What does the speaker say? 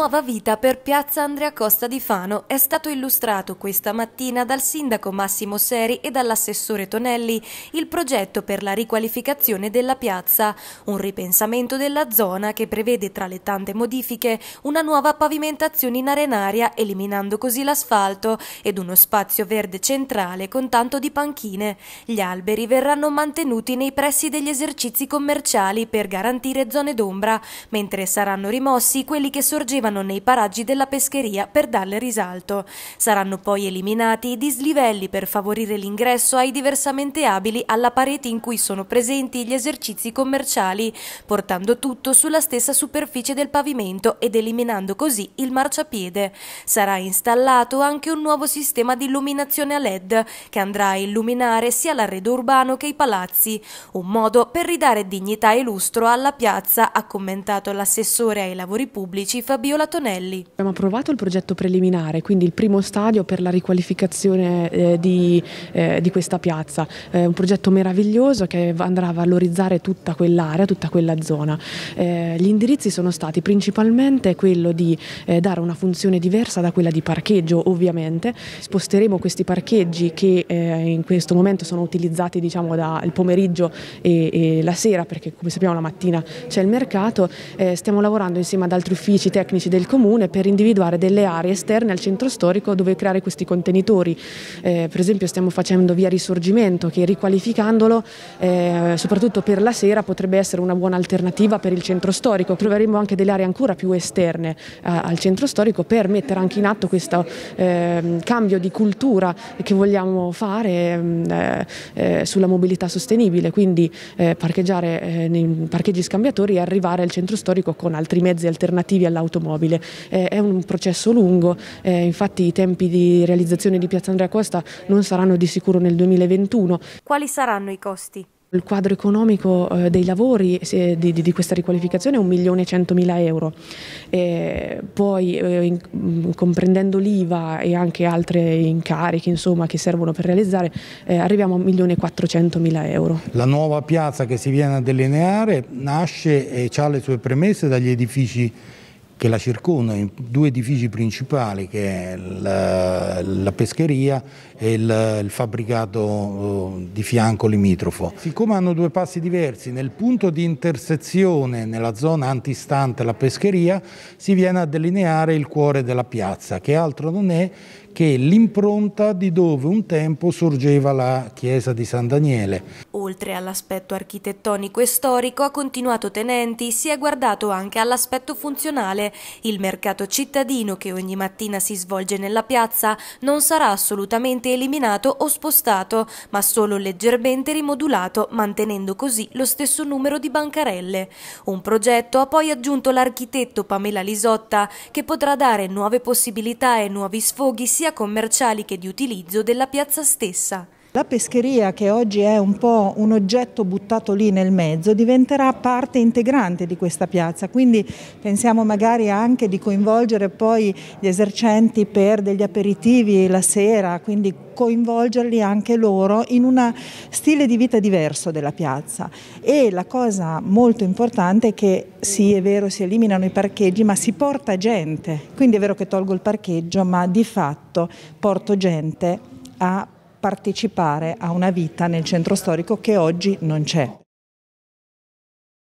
Nuova vita per piazza Andrea Costa di Fano è stato illustrato questa mattina dal sindaco Massimo Seri e dall'assessore Tonelli il progetto per la riqualificazione della piazza, un ripensamento della zona che prevede tra le tante modifiche una nuova pavimentazione in arenaria eliminando così l'asfalto ed uno spazio verde centrale con tanto di panchine. Gli alberi verranno mantenuti nei pressi degli esercizi commerciali per garantire zone d'ombra, mentre saranno rimossi quelli che sorgevano tornano nei paraggi della pescheria per darle risalto. Saranno poi eliminati i dislivelli per favorire l'ingresso ai diversamente abili alla parete in cui sono presenti gli esercizi commerciali, portando tutto sulla stessa superficie del pavimento ed eliminando così il marciapiede. Sarà installato anche un nuovo sistema di illuminazione a LED che andrà a illuminare sia l'arredo urbano che i palazzi, un modo per ridare dignità e lustro alla piazza, ha commentato l'assessore ai lavori pubblici Fabiola Nicola Tonelli. Abbiamo approvato il progetto preliminare, quindi il primo stadio per la riqualificazione eh, di, eh, di, questa piazza. È un progetto meraviglioso che andrà a valorizzare tutta quell'area, tutta quella zona. Eh, gli indirizzi sono stati principalmente quello di eh, dare una funzione diversa da quella di parcheggio, ovviamente. Sposteremo questi parcheggi che eh, in questo momento sono utilizzati diciamo, dal pomeriggio e, e, la sera, perché come sappiamo la mattina c'è il mercato. stiamo lavorando insieme ad altri uffici tecnici tecnici del comune per individuare delle aree esterne al centro storico dove creare questi contenitori. Eh, per esempio stiamo facendo via Risorgimento che riqualificandolo eh, soprattutto per la sera potrebbe essere una buona alternativa per il centro storico. Troveremo anche delle aree ancora più esterne eh, al centro storico per mettere anche in atto questo ehm, cambio di cultura che vogliamo fare ehm, eh, eh, sulla mobilità sostenibile, quindi eh, parcheggiare nei parcheggi scambiatori e arrivare al centro storico con altri mezzi alternativi all'automobile dell'automobile. Eh, è un processo lungo, eh, infatti i tempi di realizzazione di Piazza Andrea Costa non saranno di sicuro nel 2021. Quali saranno i costi? Il quadro economico eh, dei lavori di, questa riqualificazione è 1.100.000 euro, e poi eh, mm, comprendendo l'IVA e anche altri incarichi insomma, che servono per realizzare eh, arriviamo a 1.400.000 euro. La nuova piazza che si viene a delineare nasce e ha le sue premesse dagli edifici che la circondano in due edifici principali che è la, la pescheria e il, il fabbricato eh, di fianco limitrofo. Siccome hanno due passi diversi, nel punto di intersezione nella zona antistante la pescheria si viene a delineare il cuore della piazza che altro non è che è l'impronta di dove un tempo sorgeva la chiesa di San Daniele. Oltre all'aspetto architettonico e storico, ha continuato Tenenti si è guardato anche all'aspetto funzionale. Il mercato cittadino che ogni mattina si svolge nella piazza non sarà assolutamente eliminato o spostato, ma solo leggermente rimodulato, mantenendo così lo stesso numero di bancarelle. Un progetto ha poi aggiunto l'architetto Pamela Lisotta, che potrà dare nuove possibilità e nuovi sfoghi sia commerciali che di utilizzo della piazza stessa. La pescheria, che oggi è un po' un oggetto buttato lì nel mezzo, diventerà parte integrante di questa piazza, quindi pensiamo magari anche di coinvolgere poi gli esercenti per degli aperitivi la sera, quindi coinvolgerli anche loro in uno stile di vita diverso della piazza. E la cosa molto importante è che sì, è vero, si eliminano i parcheggi, ma si porta gente, quindi è vero che tolgo il parcheggio, ma di fatto porto gente a partecipare a una vita nel centro storico che oggi non c'è.